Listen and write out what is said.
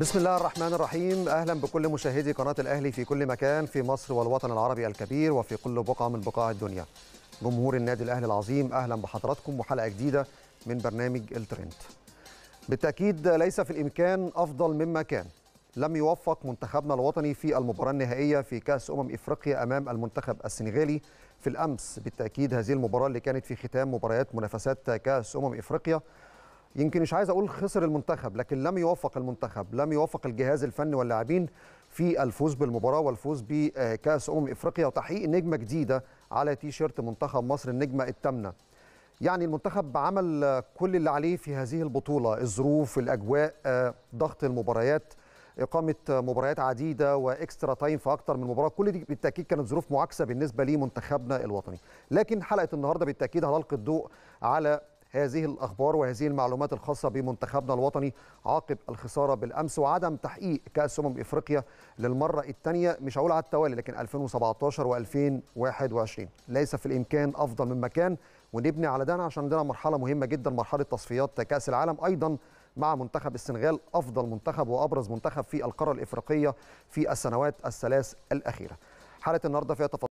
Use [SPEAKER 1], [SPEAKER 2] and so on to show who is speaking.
[SPEAKER 1] بسم الله الرحمن الرحيم اهلا بكل مشاهدي قناه الاهلي في كل مكان في مصر والوطن العربي الكبير وفي كل بقعه من بقاع الدنيا جمهور النادي الاهلي العظيم اهلا بحضراتكم وحلقه جديده من برنامج الترند بالتاكيد ليس في الامكان افضل مما كان لم يوفق منتخبنا الوطني في المباراه النهائيه في كاس امم افريقيا امام المنتخب السنغالي في الامس بالتاكيد هذه المباراه اللي كانت في ختام مباريات منافسات كاس امم افريقيا يمكن مش عايز اقول خسر المنتخب لكن لم يوفق المنتخب لم يوفق الجهاز الفني واللاعبين في الفوز بالمباراه والفوز بكاس امم افريقيا وتحقيق نجمه جديده على تيشيرت منتخب مصر النجمه الثامنه يعني المنتخب عمل كل اللي عليه في هذه البطوله الظروف الاجواء آه، ضغط المباريات اقامه مباريات عديده واكسترا تايم في اكتر من مباراه كل دي بالتاكيد كانت ظروف معاكسه بالنسبه لمنتخبنا الوطني لكن حلقه النهارده بالتاكيد هتلقي الضوء على هذه الأخبار وهذه المعلومات الخاصة بمنتخبنا الوطني عقب الخسارة بالأمس وعدم تحقيق كأس أمم إفريقيا للمرة الثانية مش هقول على التوالي لكن 2017 و2021 ليس في الإمكان أفضل من مكان ونبني على ده عشان عندنا مرحلة مهمة جدا مرحلة تصفيات كأس العالم أيضا مع منتخب السنغال أفضل منتخب وأبرز منتخب في القارة الإفريقية في السنوات الثلاث الأخيرة حالة النهاردة فيها تفضل